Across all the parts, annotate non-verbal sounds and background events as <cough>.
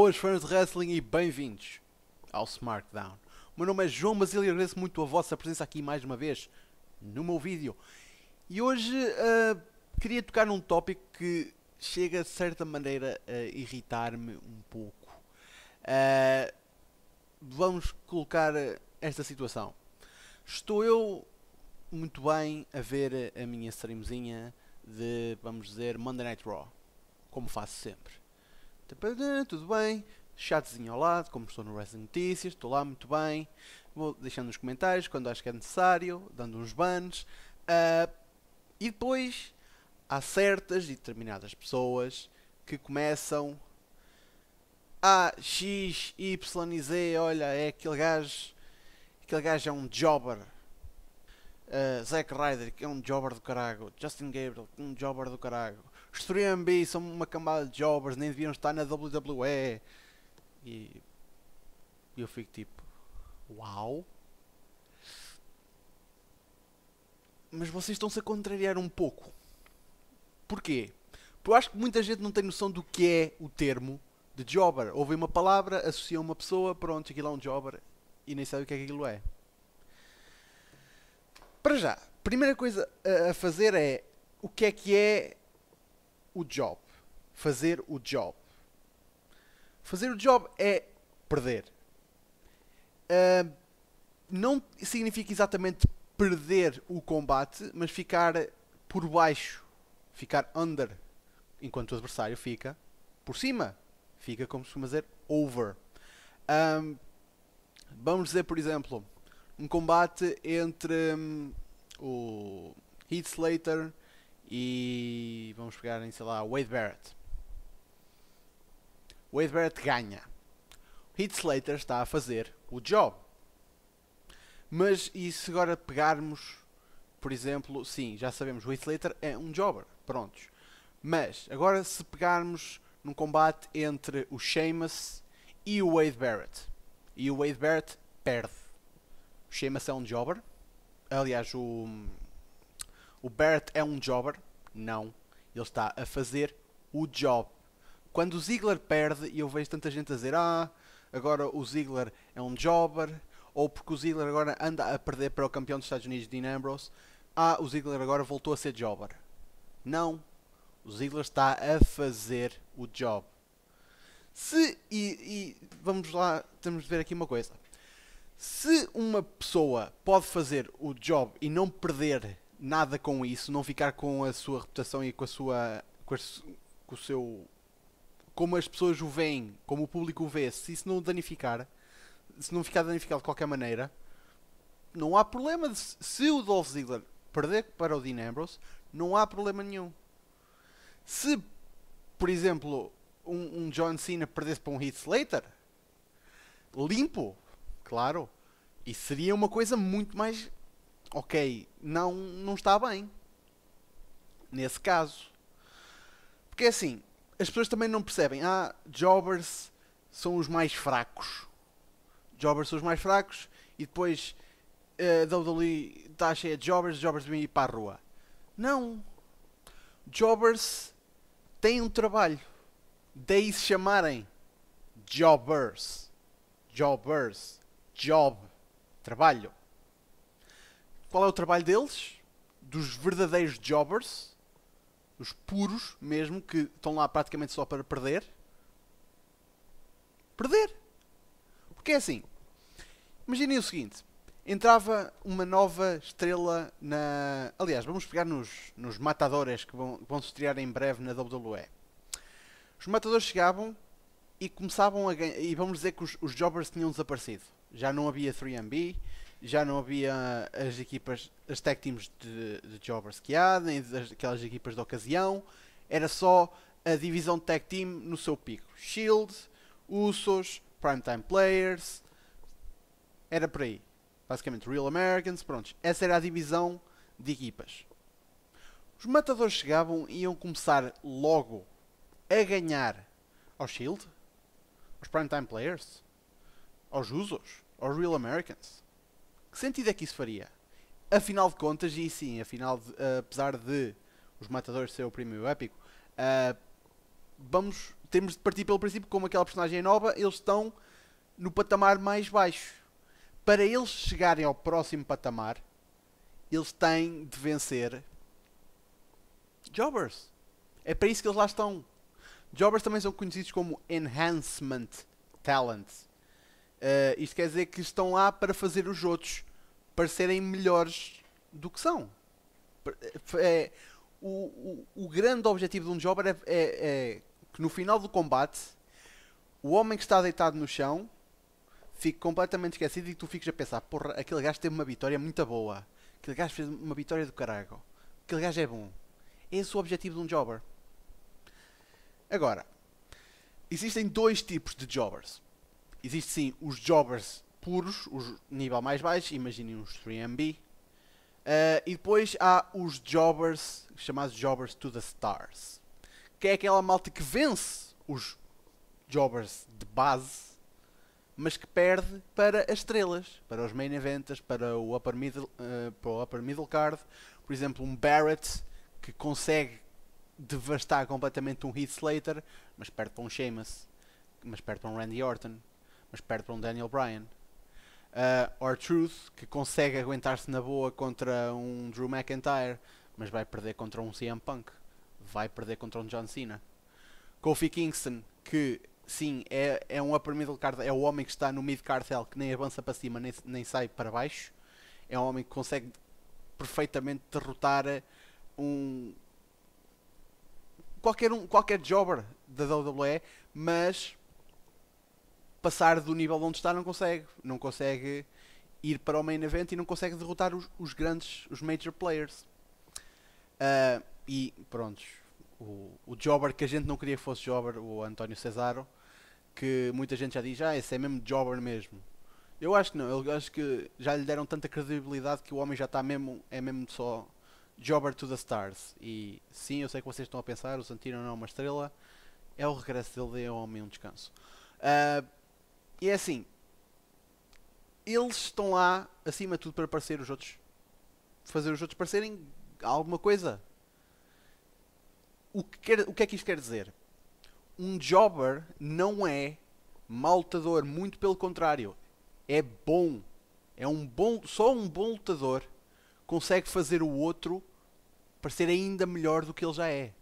Boas fãs de wrestling e bem-vindos ao SmartDown. O meu nome é João Basílio e agradeço muito a vossa presença aqui mais uma vez no meu vídeo. E hoje uh, queria tocar num tópico que chega de certa maneira a irritar-me um pouco. Uh, vamos colocar eh, esta situação. Estou eu muito bem a ver a minha streamzinha de, vamos dizer, Monday Night Raw, como faço sempre. Tipo, ah, tudo bem. Chatzinho ao lado, como estou no Wrestling Notícias, estou lá muito bem. Vou deixando os comentários quando acho que é necessário, dando uns bans. Uh, e depois há certas e determinadas pessoas que começam a X, Y e Z, olha, é aquele gajo. Aquele gajo é um jobber. Uh, Zack Ryder, que é um jobber do carago. Justin Gabriel, um jobber do carago os 3MB são uma camada de jobbers, nem deviam estar na WWE. E eu fico tipo, uau. Mas vocês estão-se a contrariar um pouco. Porquê? Porque eu acho que muita gente não tem noção do que é o termo de jobber. Ouvem uma palavra, associam uma pessoa, pronto, aquilo é um jobber e nem sabem o que é que aquilo é. Para já, primeira coisa a fazer é o que é que é o job. Fazer o job. Fazer o job é perder. Uh, não significa exatamente perder o combate, mas ficar por baixo, ficar under, enquanto o adversário fica por cima, fica como se dizer over. Um, vamos dizer, por exemplo, um combate entre um, o Heath Slater e vamos pegar em, sei lá, Wade Barrett. Wade Barrett ganha. Heath Slater está a fazer o job. Mas e se agora pegarmos, por exemplo, sim, já sabemos, Heath Slater é um jobber, prontos. Mas agora se pegarmos num combate entre o Sheamus e o Wade Barrett. E o Wade Barrett perde. O Sheamus é um jobber. Aliás, o, o Barrett é um jobber? Não. Ele está a fazer o job. Quando o Ziggler perde, e eu vejo tanta gente a dizer: Ah, agora o Ziggler é um jobber, ou porque o Ziggler agora anda a perder para o campeão dos Estados Unidos, Dean Ambrose, ah, o Ziggler agora voltou a ser jobber. Não. O Ziggler está a fazer o job. Se, e, e vamos lá, temos de ver aqui uma coisa. Se uma pessoa pode fazer o job e não perder nada com isso, não ficar com a sua reputação e com a sua. com, a, com o seu. como as pessoas o veem, como o público o vê, se isso não danificar, se não ficar danificado de qualquer maneira, não há problema. De, se o Dolph Ziggler perder para o Dean Ambrose, não há problema nenhum. Se, por exemplo, um, um John Cena perdesse para um Heath Slater, limpo, claro, isso seria uma coisa muito mais ok, não, não está bem. Nesse caso. Porque é assim, as pessoas também não percebem. Ah, jobbers são os mais fracos. Jobbers são os mais fracos e depois uh, eh, WWE está cheia de jobbers, jobbers vêm ir para a rua. Não. Jobbers têm um trabalho. Daí se chamarem jobbers. Jobbers. Job. Trabalho. Qual é o trabalho deles? Dos verdadeiros jobbers, os puros mesmo, que estão lá praticamente só para perder. Perder! Porque é assim. Imaginem o seguinte: entrava uma nova estrela na. Aliás, vamos pegar nos, nos matadores que vão, vão se estrear em breve na WWE. Os matadores chegavam e começavam a ganhar. E vamos dizer que os, os jobbers tinham desaparecido. Já não havia 3MB, já não havia as equipas, as tag teams de, de jobbers que há, nem aquelas equipas de ocasião, era só a divisão tag team no seu pico. Shield, Usos, Primetime Players, era por aí. Basicamente, Real Americans, pronto. Essa era a divisão de equipas. Os matadores chegavam e iam começar logo a ganhar ao Shield, aos Primetime Players, aos Usos, aos Real Americans. Que sentido é que isso faria? Afinal de contas, e sim, afinal de, uh, apesar de os matadores ser o prêmio épico, uh, vamos, temos de partir pelo princípio que como aquela personagem é nova, eles estão no patamar mais baixo. Para eles chegarem ao próximo patamar, eles têm de vencer Jobbers. É para isso que eles lá estão. Jobbers também são conhecidos como Enhancement Talent. Uh, ah, isto quer dizer que estão lá para fazer os outros parecerem melhores do que são. Eh, é, o, o, o, grande objetivo de um jobber é, é, é, que no final do combate o homem que está deitado no chão fique completamente esquecido e tu fiques a pensar, porra, aquele gajo teve uma vitória muito boa. Aquele gajo fez uma vitória do caralho. Aquele gajo é bom. Esse é o objetivo de um jobber. Agora, existem dois tipos de jobbers. Existem sim os jobbers puros, os nível mais baixo, imaginem uns 3MB. Uh, e depois há os Jobbers, chamados Jobbers to the Stars, que é aquela malta que vence os Jobbers de base, mas que perde para as estrelas, para os main events, para o upper middle, uh, para o upper middle card. Por exemplo, um Barrett que consegue devastar completamente um Heath Slater, mas perde para um Sheamus, mas perde para um Randy Orton, mas perde para um Daniel Bryan. Uh, or Truth, que consegue aguentar-se na boa contra um Drew McIntyre, mas vai perder contra um CM Punk. Vai perder contra um John Cena. Kofi Kingston, que sim, é, é um upper middle card, é o homem que está no mid card que nem avança para cima nem, nem sai para baixo. É um homem que consegue perfeitamente derrotar uh, um qualquer um qualquer jobber da WWE, mas passar do nível onde está não consegue. Não consegue ir para o main event e não consegue derrotar os, os grandes, os major players. Uh, e pronto o, o jobber que a gente não queria que fosse jobber, o António Cesaro, que muita gente já diz, ah, esse é mesmo jobber mesmo. Eu acho que não, eu acho que já lhe deram tanta credibilidade que o homem já está mesmo, é mesmo só jobber to the stars. E sim, eu sei que vocês estão a pensar, o Santino não é uma estrela, é o regresso dele, é ao homem um descanso. Uh, e é assim, eles estão lá acima de tudo para parecer os outros, fazer os outros parecerem alguma coisa. O que, quer, o que é que isto quer dizer? Um jobber não é mal lutador, muito pelo contrário, é bom. É um bom, só um bom lutador consegue fazer o outro parecer ainda melhor do que ele já é.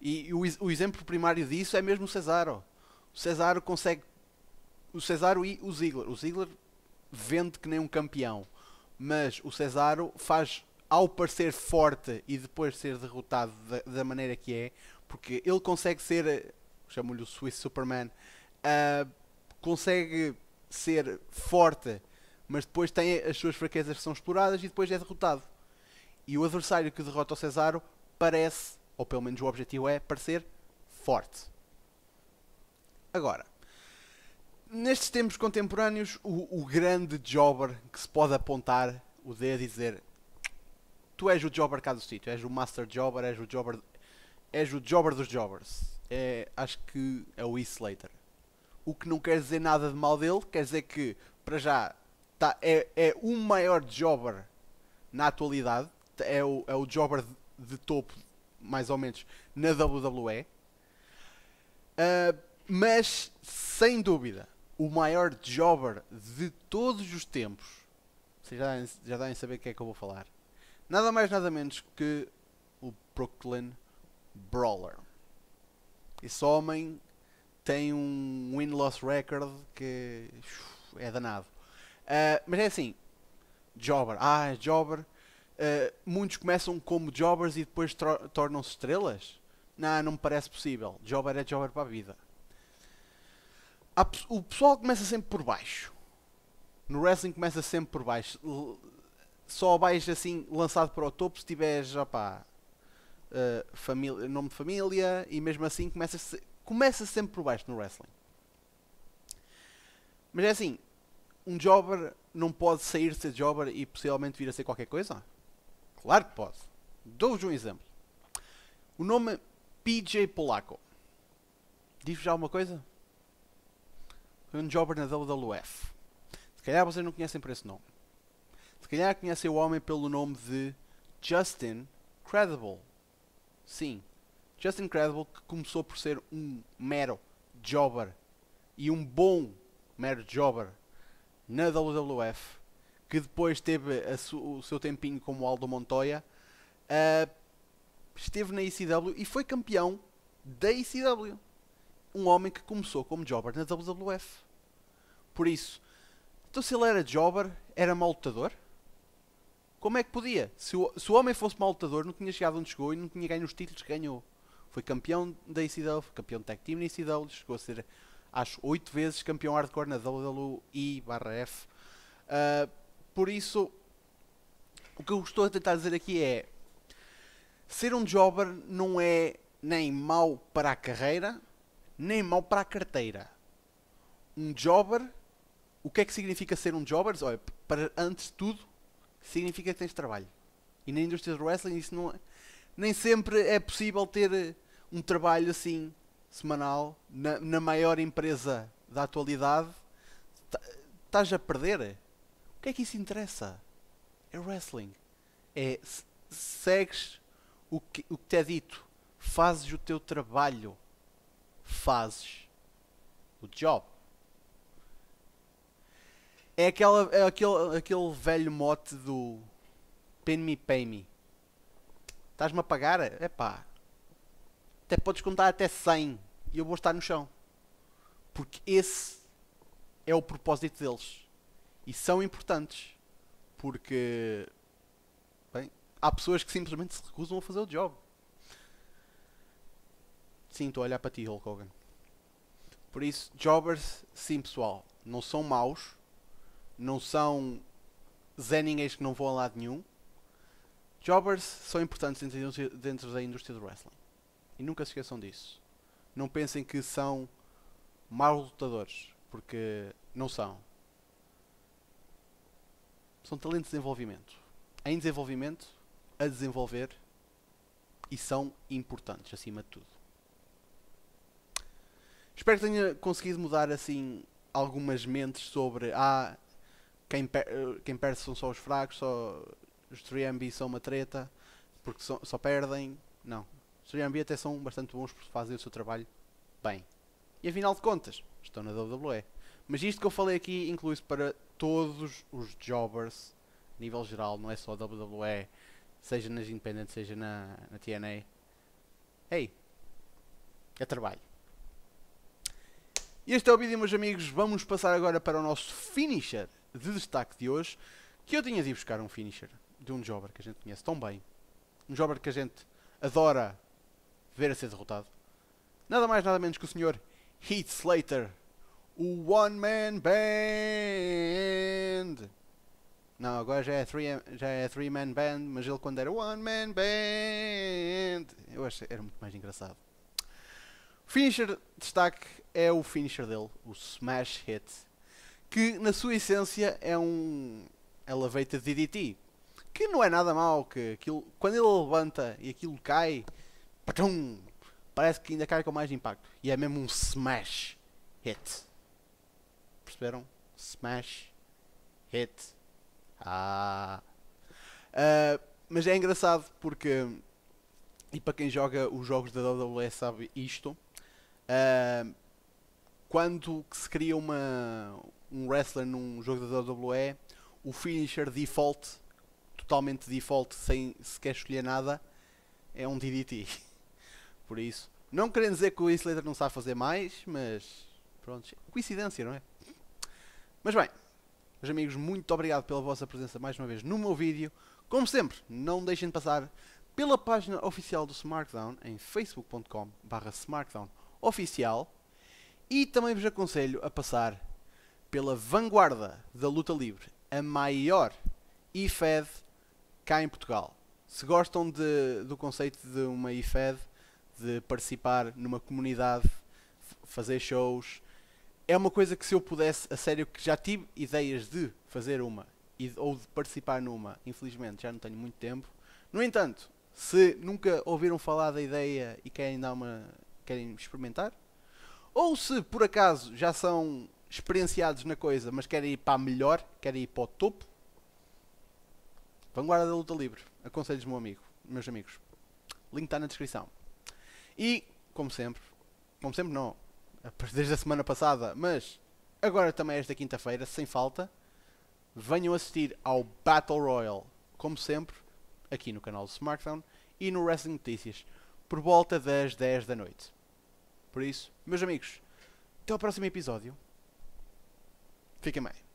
E, o, o, exemplo primário disso é mesmo o Cesaro. O Cesaro consegue o Cesaro e o Ziggler. O Ziggler vende que nem um campeão, mas o Cesaro faz ao parecer forte e depois ser derrotado da, da maneira que é, porque ele consegue ser, eh, chamo-lhe o Swiss Superman, uh, consegue ser forte, mas depois tem as suas fraquezas que são exploradas e depois é derrotado. E o adversário que derrota o Cesaro parece, ou pelo menos o objetivo é, parecer forte. Agora, nestes tempos contemporâneos, o, o, grande jobber que se pode apontar o dedo e dizer tu és o jobber cá do sítio, és o master jobber, és o jobber, és o jobber dos jobbers. É, acho que é o E. Slater. O que não quer dizer nada de mal dele, quer dizer que, para já, tá, é, é o maior jobber na atualidade, é o, é o jobber de, de topo, mais ou menos, na WWE. Uh, ah, mas sem dúvida o maior jobber de todos os tempos. Vocês já devem, já devem saber o que é que eu vou falar. Nada mais, nada menos que o Brooklyn Brawler. Esse homem tem um win-loss record que é danado. Uh, mas é assim, Jobber. Ah, é Jobber. Uh, muitos começam como Jobbers e depois tornam-se estrelas? Não, não me parece possível. Jobber é Jobber para a vida o pessoal começa sempre por baixo. No wrestling começa sempre por baixo. Só vais assim, lançado para o topo, se tiveres, já pá, uh, eh, família, nome de família, e mesmo assim começa, -se, começa sempre por baixo no wrestling. Mas é assim, um jobber não pode sair de ser jobber e possivelmente vir a ser qualquer coisa? Claro que pode. Dou-vos um exemplo. O nome PJ Polaco. Diz-vos já alguma coisa? foi um jobber na WWF. Se calhar vocês não conhecem por esse nome. Se calhar conhecem o homem pelo nome de Justin Credible. Sim, Justin Credible que começou por ser um mero jobber e um bom mero jobber na WWF, que depois teve o seu tempinho como Aldo Montoya, uh, esteve na ECW e foi campeão da ECW um homem que começou como jobber na WWF. Por isso, então se ele era jobber, era mal lutador? Como é que podia? Se o, se o homem fosse mal lutador, não tinha chegado onde chegou e não tinha ganho os títulos que ganhou. Foi campeão da ECW, foi campeão de tag team na ECW, chegou a ser, acho, 8 vezes campeão hardcore na WWE-F. Uh, ah, por isso, o que eu estou a tentar dizer aqui é ser um jobber não é nem mau para a carreira, nem mal para a carteira. Um jobber, o que é que significa ser um jobber? Olha, para antes de tudo, significa que tens trabalho. E na indústria do wrestling isso não é, nem sempre é possível ter eh, um trabalho assim semanal na, na maior empresa da atualidade. Tá, estás a perder? O que é que isso interessa? É wrestling. É segues o que, o que te é dito. Fazes o teu trabalho fazes o job. É, aquela, é aquele, aquele velho mote do pen me, pay me. Estás-me a pagar? É pá. Até podes contar até 100 e eu vou estar no chão. Porque esse é o propósito deles. E são importantes. Porque. Bem, há pessoas que simplesmente se recusam a fazer o job sinto olhar para ti, Hulk Hogan. Por isso, jobbers, sim pessoal, não são maus, não são zé ninguém que não vão a lado nenhum. Jobbers são importantes dentro da indústria do wrestling. E nunca se esqueçam disso. Não pensem que são maus lutadores, porque não são. São talentos de desenvolvimento. Em desenvolvimento, a desenvolver e são importantes acima de tudo. Espero que tenha conseguido mudar assim algumas mentes sobre ah, quem, per quem perde são só os fracos, só os 3MB são uma treta, porque so só perdem. Não. Os 3MB até são bastante bons por fazerem o seu trabalho bem. E afinal de contas, estão na WWE. Mas isto que eu falei aqui inclui-se para todos os jobbers, nível geral, não é só WWE, seja nas independentes, seja na, na TNA. Ei, hey, é trabalho. Este é o vídeo, meus amigos. Vamos passar agora para o nosso finisher de destaque de hoje. Que eu tinha de ir buscar um finisher de um jobber que a gente conhece tão bem. Um jobber que a gente adora ver a ser derrotado. Nada mais, nada menos que o senhor Heath Slater. O One Man Band. Não, agora já é Three, já é three Man Band, mas ele quando era One Man Band. Eu acho que era muito mais engraçado. Finisher destaque é o finisher dele, o Smash Hit, que na sua essência é um elevated DDT, que não é nada mal que aquilo, quando ele levanta e aquilo cai, patum, parece que ainda cai com mais impacto. E é mesmo um Smash Hit. Perceberam? Smash Hit. Ah. Uh, mas é engraçado porque, e para quem joga os jogos da WWE sabe isto, Uh, quando se cria uma, um wrestler num jogo da WWE, o finisher default, totalmente default, sem sequer escolher nada, é um DDT. <laughs> Por isso, não querendo dizer que o Slater não sabe fazer mais, mas pronto, coincidência, não é? Mas bem, meus amigos, muito obrigado pela vossa presença mais uma vez no meu vídeo. Como sempre, não deixem de passar pela página oficial do Smartdown em facebook.com/smartdown oficial. E também vos aconselho a passar pela vanguarda da luta livre, a maior IFED cá em Portugal. Se gostam de, do conceito de uma IFED, de participar numa comunidade, fazer shows, é uma coisa que se eu pudesse, a sério, que já tive ideias de fazer uma ou de participar numa, infelizmente já não tenho muito tempo. No entanto, se nunca ouviram falar da ideia e querem dar uma querem experimentar, ou se por acaso já são experienciados na coisa, mas querem ir para a melhor, querem ir para o topo, Vanguarda da Luta Livre, aconselhos meu amigo, meus amigos. Link está na descrição. E, como sempre, como sempre não, <laughs> desde a semana passada, mas agora também esta quinta-feira, sem falta, venham assistir ao Battle Royal, como sempre, aqui no canal do Smartphone e no Wrestling Notícias, por volta das 10 da noite. Por isso, meus amigos, até ao próximo episódio. Fiquem bem.